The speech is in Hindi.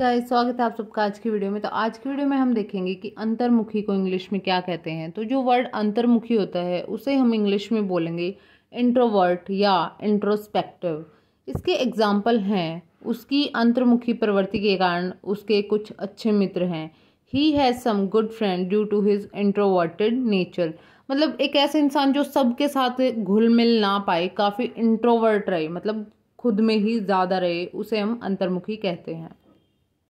गाइस स्वागत है आप सबका आज की वीडियो में तो आज की वीडियो में हम देखेंगे कि अंतर्मुखी को इंग्लिश में क्या कहते हैं तो जो वर्ड अंतर्मुखी होता है उसे हम इंग्लिश में बोलेंगे इंट्रोवर्ट या इंट्रोस्पेक्टिव इसके एग्जाम्पल हैं उसकी अंतर्मुखी प्रवृत्ति के कारण उसके कुछ अच्छे मित्र हैं ही has some good friend due to his introverted nature मतलब एक ऐसे इंसान जो सबके साथ घुल मिल ना पाए काफ़ी इंट्रोवर्ट रहे मतलब खुद में ही ज़्यादा रहे उसे हम अंतर्मुखी कहते हैं